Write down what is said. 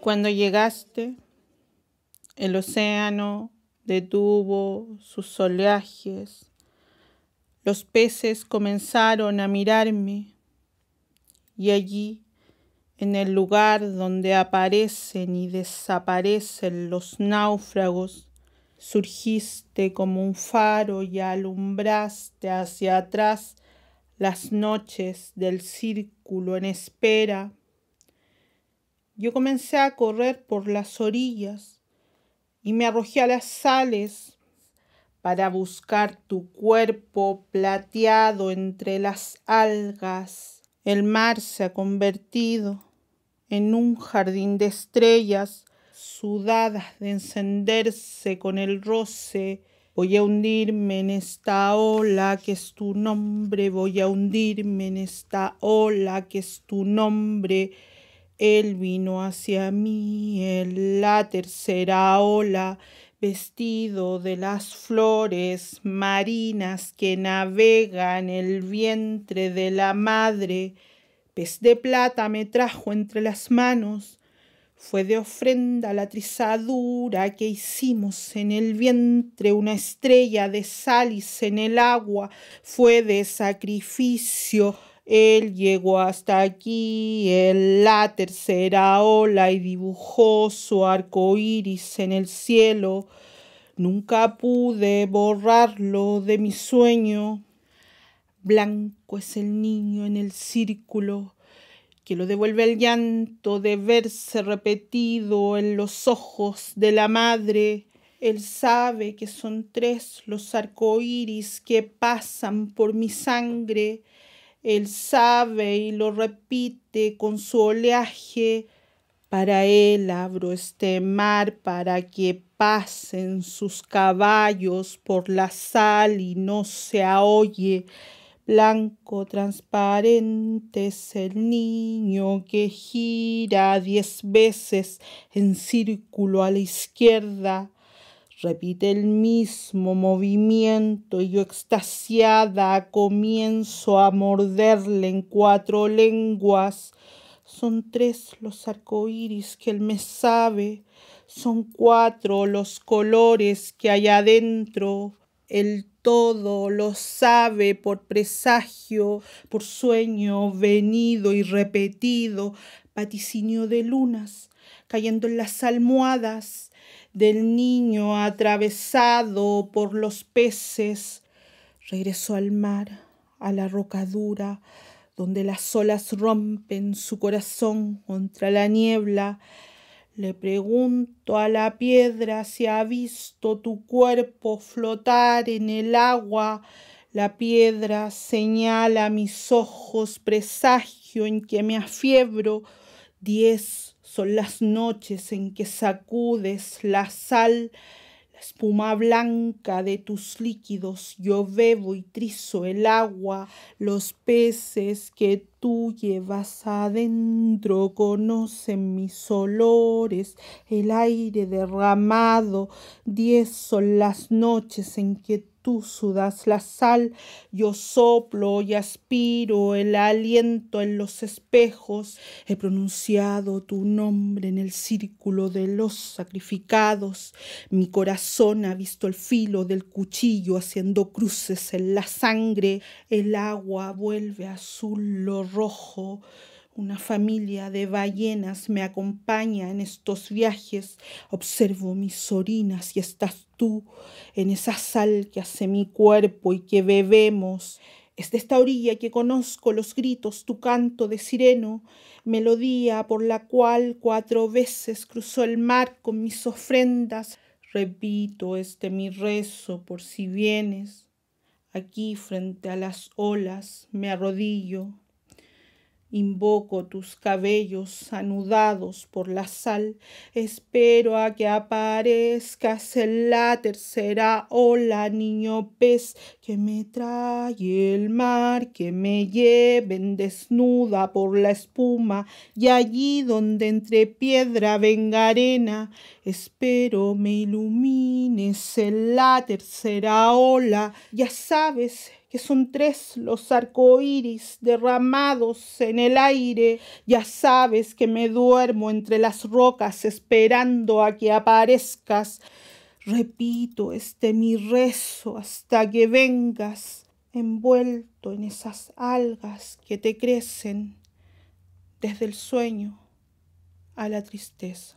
Cuando llegaste, el océano detuvo sus oleajes, los peces comenzaron a mirarme y allí, en el lugar donde aparecen y desaparecen los náufragos, surgiste como un faro y alumbraste hacia atrás las noches del círculo en espera. Yo comencé a correr por las orillas y me arrojé a las sales para buscar tu cuerpo plateado entre las algas. El mar se ha convertido en un jardín de estrellas sudadas de encenderse con el roce. Voy a hundirme en esta ola que es tu nombre, voy a hundirme en esta ola que es tu nombre. Él vino hacia mí en la tercera ola, vestido de las flores marinas que navegan el vientre de la madre. Pez de plata me trajo entre las manos fue de ofrenda la trizadura que hicimos en el vientre, una estrella de salis en el agua, fue de sacrificio. Él llegó hasta aquí en la tercera ola y dibujó su arco iris en el cielo. Nunca pude borrarlo de mi sueño. Blanco es el niño en el círculo, que lo devuelve el llanto de verse repetido en los ojos de la madre. Él sabe que son tres los arcoíris que pasan por mi sangre. Él sabe y lo repite con su oleaje. Para él abro este mar para que pasen sus caballos por la sal y no se oye Blanco transparente es el niño que gira diez veces en círculo a la izquierda. Repite el mismo movimiento y yo extasiada comienzo a morderle en cuatro lenguas. Son tres los arcoíris que él me sabe, son cuatro los colores que hay adentro. El todo lo sabe por presagio, por sueño venido y repetido, Paticinio de lunas, cayendo en las almohadas del niño atravesado por los peces, regresó al mar, a la rocadura, donde las olas rompen su corazón contra la niebla, le pregunto a la piedra si ha visto tu cuerpo flotar en el agua. La piedra señala mis ojos, presagio en que me afiebro. Diez son las noches en que sacudes la sal espuma blanca de tus líquidos, yo bebo y trizo el agua, los peces que tú llevas adentro conocen mis olores, el aire derramado, diez son las noches en que tú sudas la sal, yo soplo y aspiro el aliento en los espejos, he pronunciado tu nombre en el círculo de los sacrificados, mi corazón ha visto el filo del cuchillo haciendo cruces en la sangre, el agua vuelve azul lo rojo, una familia de ballenas me acompaña en estos viajes. Observo mis orinas y estás tú en esa sal que hace mi cuerpo y que bebemos. Es de esta orilla que conozco los gritos, tu canto de sireno, melodía por la cual cuatro veces cruzó el mar con mis ofrendas. Repito este mi rezo por si vienes. Aquí frente a las olas me arrodillo Invoco tus cabellos anudados por la sal, espero a que aparezcas en la tercera ola, niño pez, que me trae el mar, que me lleven desnuda por la espuma, y allí donde entre piedra venga arena, espero me ilumines en la tercera ola, ya sabes, que son tres los arcoíris derramados en el aire. Ya sabes que me duermo entre las rocas esperando a que aparezcas. Repito este mi rezo hasta que vengas envuelto en esas algas que te crecen desde el sueño a la tristeza.